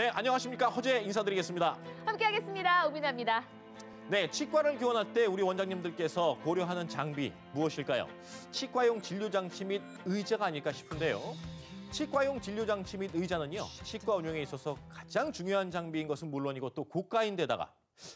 네, 안녕하십니까. 허재 인사드리겠습니다. 함께하겠습니다. 우민아입니다. 네, 치과를 교환할때 우리 원장님들께서 고려하는 장비 무엇일까요? 치과용 진료장치 및 의자가 아닐까 싶은데요. 치과용 진료장치 및 의자는요, 치과 운영에 있어서 가장 중요한 장비인 것은 물론이고 또 고가인데다가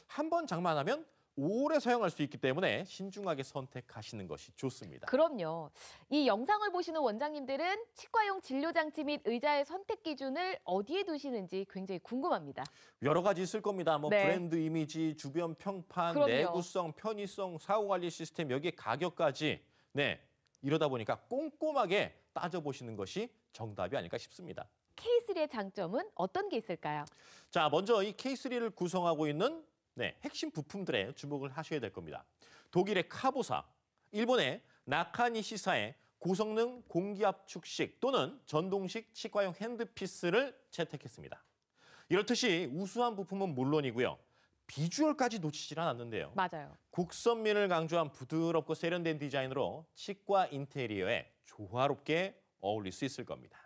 한 번 장만하면 오래 사용할 수 있기 때문에 신중하게 선택하시는 것이 좋습니다. 그럼요. 이 영상을 보시는 원장님들은 치과용 진료장치 및 의자의 선택 기준을 어디에 두시는지 굉장히 궁금합니다. 여러 가지 있을 겁니다. 뭐 네. 브랜드 이미지, 주변 평판, 그럼요. 내구성, 편의성, 사후관리 시스템, 여기에 가격까지. 네, 이러다 보니까 꼼꼼하게 따져보시는 것이 정답이 아닐까 싶습니다. K3의 장점은 어떤 게 있을까요? 자, 먼저 이 K3를 구성하고 있는 네, 핵심 부품들에 주목을 하셔야 될 겁니다. 독일의 카보사, 일본의 나카니시사의 고성능 공기압축식 또는 전동식 치과용 핸드피스를 채택했습니다. 이렇듯이 우수한 부품은 물론이고요. 비주얼까지 놓치질 않았는데요. 맞아요. 곡선미를 강조한 부드럽고 세련된 디자인으로 치과 인테리어에 조화롭게 어울릴 수 있을 겁니다.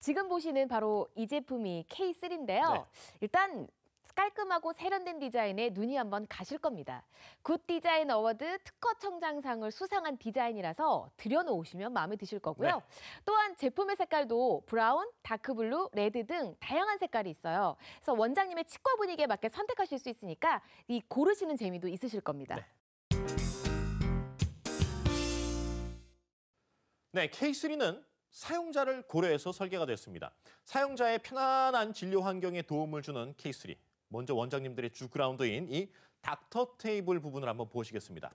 지금 보시는 바로 이 제품이 K3인데요. 네. 일단 깔끔하고 세련된 디자인에 눈이 한번 가실 겁니다. 굿 디자인 어워드 특허 청장상을 수상한 디자인이라서 들여놓으시면 마음에 드실 거고요. 네. 또한 제품의 색깔도 브라운, 다크블루, 레드 등 다양한 색깔이 있어요. 그래서 원장님의 치과 분위기에 맞게 선택하실 수 있으니까 이 고르시는 재미도 있으실 겁니다. 네. 네, K3는 사용자를 고려해서 설계가 됐습니다. 사용자의 편안한 진료 환경에 도움을 주는 K3. 먼저 원장님들의 주그라운드인 이 닥터 테이블 부분을 한번 보시겠습니다.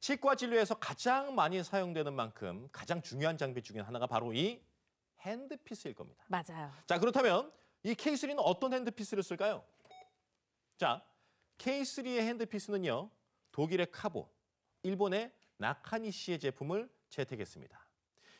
치과 진료에서 가장 많이 사용되는 만큼 가장 중요한 장비 중에 하나가 바로 이 핸드피스일 겁니다. 맞아요. 자, 그렇다면 이 K3는 어떤 핸드피스를 쓸까요? 자, K3의 핸드피스는요. 독일의 카보, 일본의 나카니시의 제품을 채택했습니다.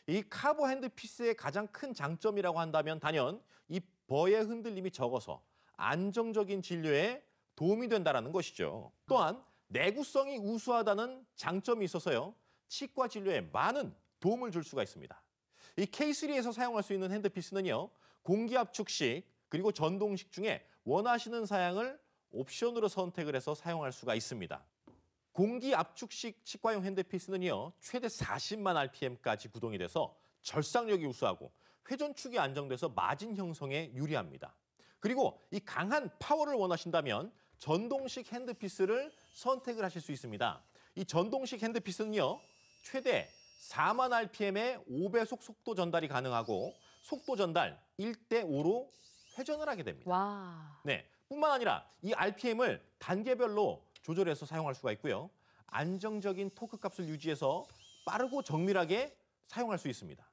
이 카보 핸드피스의 가장 큰 장점이라고 한다면 단연 이 버의 흔들림이 적어서 안정적인 진료에 도움이 된다는 것이죠. 또한 내구성이 우수하다는 장점이 있어서요. 치과 진료에 많은 도움을 줄 수가 있습니다. 이 K3에서 사용할 수 있는 핸드피스는요. 공기압축식 그리고 전동식 중에 원하시는 사양을 옵션으로 선택을 해서 사용할 수가 있습니다. 공기압축식 치과용 핸드피스는요. 최대 40만 RPM까지 구동이 돼서 절삭력이 우수하고 회전축이 안정돼서 마진 형성에 유리합니다. 그리고 이 강한 파워를 원하신다면 전동식 핸드피스를 선택을 하실 수 있습니다. 이 전동식 핸드피스는요. 최대 4만 RPM의 5배속 속도 전달이 가능하고 속도 전달 1대5로 회전을 하게 됩니다. 와. 네, 뿐만 아니라 이 RPM을 단계별로 조절해서 사용할 수가 있고요. 안정적인 토크 값을 유지해서 빠르고 정밀하게 사용할 수 있습니다.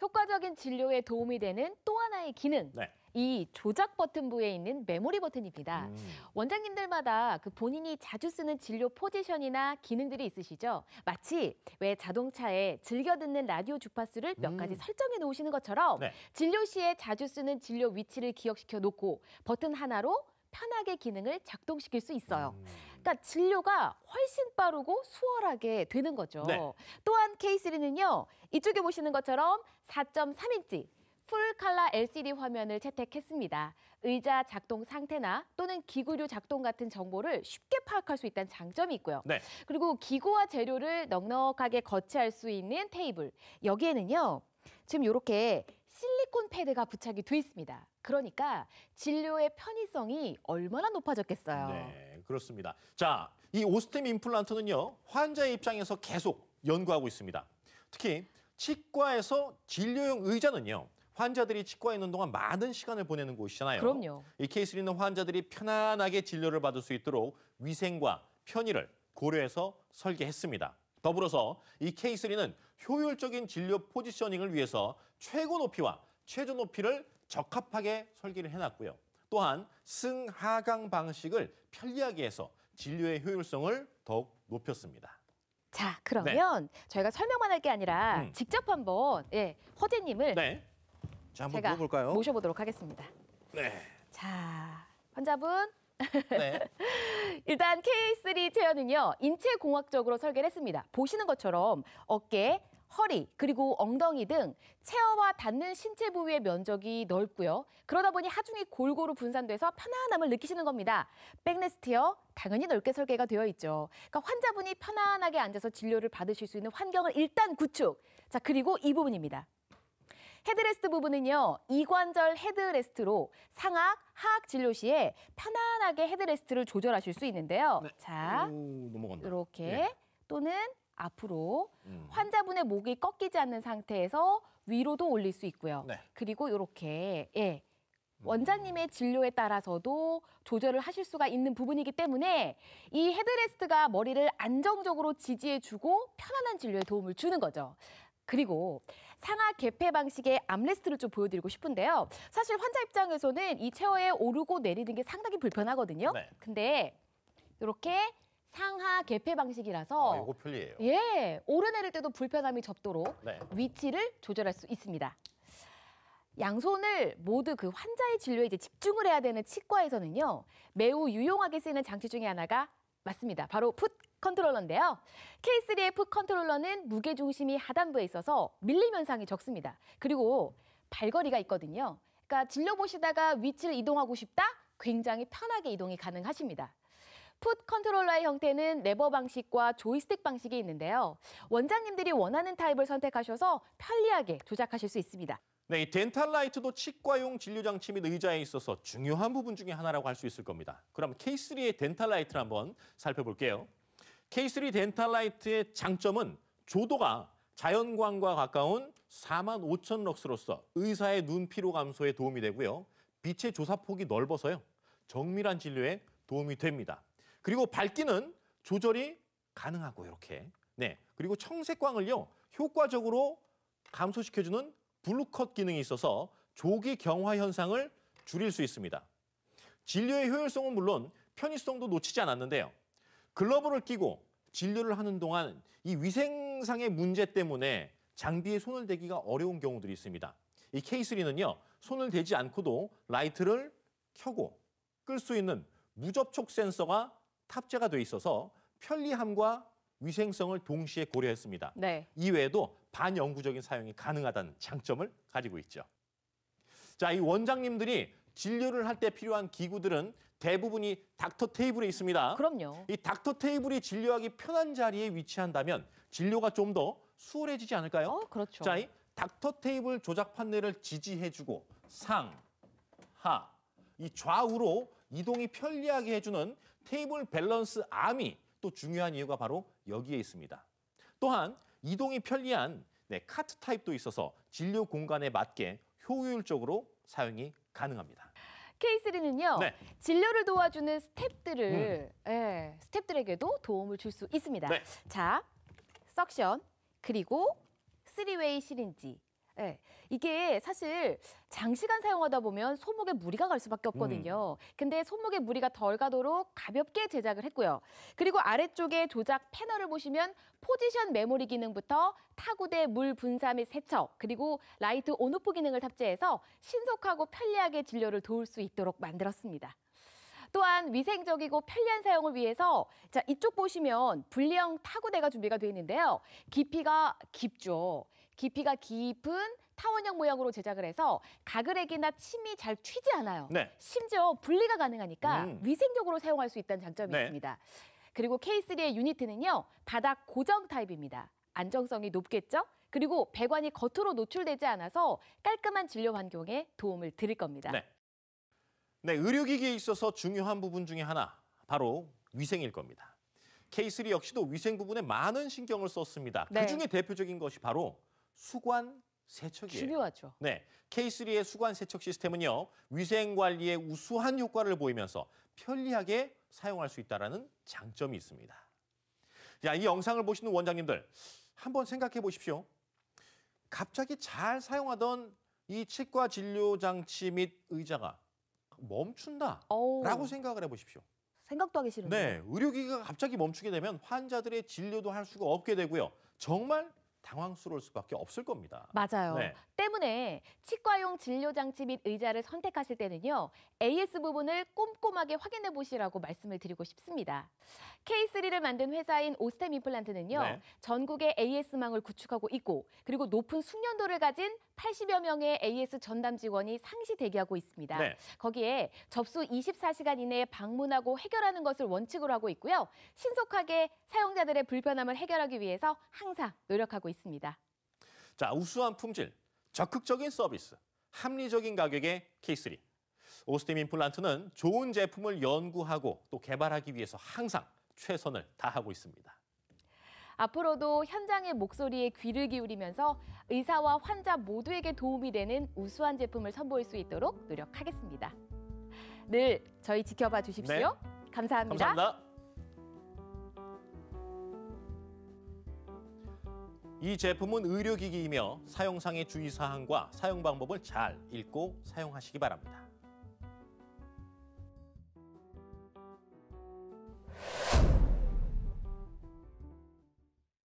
효과적인 진료에 도움이 되는 또 하나의 기능. 네. 이 조작 버튼부에 있는 메모리 버튼입니다. 음. 원장님들마다 그 본인이 자주 쓰는 진료 포지션이나 기능들이 있으시죠? 마치 왜 자동차에 즐겨 듣는 라디오 주파수를 몇 음. 가지 설정해 놓으시는 것처럼 네. 진료 시에 자주 쓰는 진료 위치를 기억시켜 놓고 버튼 하나로 편하게 기능을 작동시킬 수 있어요. 음. 그러니까 진료가 훨씬 빠르고 수월하게 되는 거죠. 네. 또한 K3는요. 이쪽에 보시는 것처럼 4.3인치 풀칼라 LCD 화면을 채택했습니다. 의자 작동 상태나 또는 기구류 작동 같은 정보를 쉽게 파악할 수 있다는 장점이 있고요. 네. 그리고 기구와 재료를 넉넉하게 거치할 수 있는 테이블. 여기에는요. 지금 이렇게 실리콘 패드가 부착이 돼 있습니다. 그러니까 진료의 편의성이 얼마나 높아졌겠어요. 네, 그렇습니다. 자, 이 오스템 임플란트는요. 환자의 입장에서 계속 연구하고 있습니다. 특히 치과에서 진료용 의자는요. 환자들이 치과에 있는 동안 많은 시간을 보내는 곳이잖아요. 그럼요. 이 케이스를 는 환자들이 편안하게 진료를 받을 수 있도록 위생과 편의를 고려해서 설계했습니다. 더불어서 이 케이스리는 효율적인 진료 포지셔닝을 위해서 최고 높이와 최저 높이를 적합하게 설계를 해놨고요. 또한 승하강 방식을 편리하게 해서 진료의 효율성을 더욱 높였습니다. 자, 그러면 네. 저희가 설명만 할 게 아니라 음. 직접 한번 예, 허재님을 네. 자, 한번 제가 모셔보도록 하겠습니다. 네. 자, 환자분 네. 일단 K3 체어는요 인체 공학적으로 설계를 했습니다. 보시는 것처럼 어깨, 허리 그리고 엉덩이 등 체어와 닿는 신체 부위의 면적이 넓고요. 그러다 보니 하중이 골고루 분산돼서 편안함을 느끼시는 겁니다. 백레스트요. 당연히 넓게 설계가 되어 있죠. 그러니까 환자분이 편안하게 앉아서 진료를 받으실 수 있는 환경을 일단 구축. 자, 그리고 이 부분입니다. 헤드레스트 부분은요, 이관절 헤드레스트로 상악, 하악 진료 시에 편안하게 헤드레스트를 조절하실 수 있는데요. 네. 자, 오, 이렇게 네. 또는 앞으로 음. 환자분의 목이 꺾이지 않는 상태에서 위로도 올릴 수 있고요. 네. 그리고 이렇게 예. 음. 원장님의 진료에 따라서도 조절을 하실 수가 있는 부분이기 때문에 이 헤드레스트가 머리를 안정적으로 지지해주고 편안한 진료에 도움을 주는 거죠. 그리고 상하 개폐 방식의 암레스트를 좀 보여드리고 싶은데요. 사실 환자 입장에서는 이 체어에 오르고 내리는 게 상당히 불편하거든요. 네. 근데 이렇게 상하 개폐 방식이라서 아, 이거 편리해요. 예, 오르내릴 때도 불편함이 적도록 네. 위치를 조절할 수 있습니다. 양손을 모두 그 환자의 진료에 이제 집중을 해야 되는 치과에서는요 매우 유용하게 쓰이는 장치 중의 하나가 맞습니다. 바로 풋 컨트롤러인데요. K3의 풋 컨트롤러는 무게 중심이 하단부에 있어서 밀림 현상이 적습니다. 그리고 발걸이가 있거든요. 그러니까 질러 보시다가 위치를 이동하고 싶다? 굉장히 편하게 이동이 가능하십니다. 풋 컨트롤러의 형태는 레버 방식과 조이스틱 방식이 있는데요. 원장님들이 원하는 타입을 선택하셔서 편리하게 조작하실 수 있습니다. 네, 이 덴탈라이트도 치과용 진료 장치 및 의자에 있어서 중요한 부분 중에 하나라고 할 수 있을 겁니다. 그럼 K3의 덴탈라이트를 한번 살펴볼게요. K3 덴탈라이트의 장점은 조도가 자연광과 가까운 4만 5천 럭스로서 의사의 눈 피로 감소에 도움이 되고요. 빛의 조사폭이 넓어서요. 정밀한 진료에 도움이 됩니다. 그리고 밝기는 조절이 가능하고 이렇게. 네. 그리고 청색광을요. 효과적으로 감소시켜주는 블루컷 기능이 있어서 조기 경화 현상을 줄일 수 있습니다. 진료의 효율성은 물론 편의성도 놓치지 않았는데요. 글러브를 끼고 진료를 하는 동안 이 위생상의 문제 때문에 장비에 손을 대기가 어려운 경우들이 있습니다. 이 K3는요, 손을 대지 않고도 라이트를 켜고 끌 수 있는 무접촉 센서가 탑재가 돼 있어서 편리함과 위생성을 동시에 고려했습니다. 네. 이외에도 반영구적인 사용이 가능하다는 장점을 가지고 있죠. 자, 이 원장님들이 진료를 할 때 필요한 기구들은 대부분이 닥터 테이블에 있습니다. 그럼요. 이 닥터 테이블이 진료하기 편한 자리에 위치한다면 진료가 좀 더 수월해지지 않을까요? 어, 그렇죠. 자, 이 닥터 테이블 조작 판넬을 지지해주고 상, 하, 이 좌우로 이동이 편리하게 해주는 테이블 밸런스 암이 또 중요한 이유가 바로 여기에 있습니다. 또한 이동이 편리한 네, 카트 타입도 있어서 진료 공간에 맞게 효율적으로 사용이 가능합니다. K3는요 네. 진료를 도와주는 스텝들을 음. 예, 스텝들에게도 도움을 줄 수 있습니다. 네. 자, 석션 그리고 3웨이 시린지 네, 이게 사실 장시간 사용하다 보면 손목에 무리가 갈 수밖에 없거든요. 음. 근데 손목에 무리가 덜 가도록 가볍게 제작을 했고요. 그리고 아래쪽에 조작 패널을 보시면 포지션 메모리 기능부터 타구대 물 분사 및 세척 그리고 라이트 온오프 기능을 탑재해서 신속하고 편리하게 진료를 도울 수 있도록 만들었습니다. 또한 위생적이고 편리한 사용을 위해서 자 이쪽 보시면 분리형 타구대가 준비가 되어 있는데요. 깊이가 깊죠. 깊이가 깊은 타원형 모양으로 제작을 해서 가글액이나 침이 잘 튀지 않아요. 네. 심지어 분리가 가능하니까 음. 위생적으로 사용할 수 있다는 장점이 네. 있습니다. 그리고 K3의 유니트는요. 바닥 고정 타입입니다. 안정성이 높겠죠? 그리고 배관이 겉으로 노출되지 않아서 깔끔한 진료 환경에 도움을 드릴 겁니다. 네. 네, 의료기기에 있어서 중요한 부분 중에 하나, 바로 위생일 겁니다. K3 역시도 위생 부분에 많은 신경을 썼습니다. 네. 그중에 대표적인 것이 바로 수관 세척이에요. 중요하죠. 네, K3의 수관 세척 시스템은요 위생 관리에 우수한 효과를 보이면서 편리하게 사용할 수 있다라는 장점이 있습니다. 자, 이 영상을 보시는 원장님들 한번 생각해 보십시오. 갑자기 잘 사용하던 이 치과 진료 장치 및 의자가 멈춘다라고 생각을 해보십시오. 생각도 하기 싫은데. 네, 의료기기가 갑자기 멈추게 되면 환자들의 진료도 할 수가 없게 되고요. 정말 당황스러울 수밖에 없을 겁니다. 맞아요. 네. 때문에 치과용 진료 장치 및 의자를 선택하실 때는요. AS 부분을 꼼꼼하게 확인해 보시라고 말씀을 드리고 싶습니다. K3를 만든 회사인 오스템 임플란트는요. 네. 전국의 AS망을 구축하고 있고 그리고 높은 숙련도를 가진 80여 명의 AS 전담 직원이 상시 대기하고 있습니다. 네. 거기에 접수 24시간 이내에 방문하고 해결하는 것을 원칙으로 하고 있고요. 신속하게 사용자들의 불편함을 해결하기 위해서 항상 노력하고 있습니다. 나오고 있습니다. 자, 우수한 품질, 적극적인 서비스, 합리적인 가격의 K3. 오스템 임플란트는 좋은 제품을 연구하고 또 개발하기 위해서 항상 최선을 다하고 있습니다. 앞으로도 현장의 목소리에 귀를 기울이면서 의사와 환자 모두에게 도움이 되는 우수한 제품을 선보일 수 있도록 노력하겠습니다. 늘 저희 지켜봐 주십시오. 네. 감사합니다. 감사합니다. 이 제품은 의료기기이며 사용상의 주의사항과 사용 방법을 잘 읽고 사용하시기 바랍니다.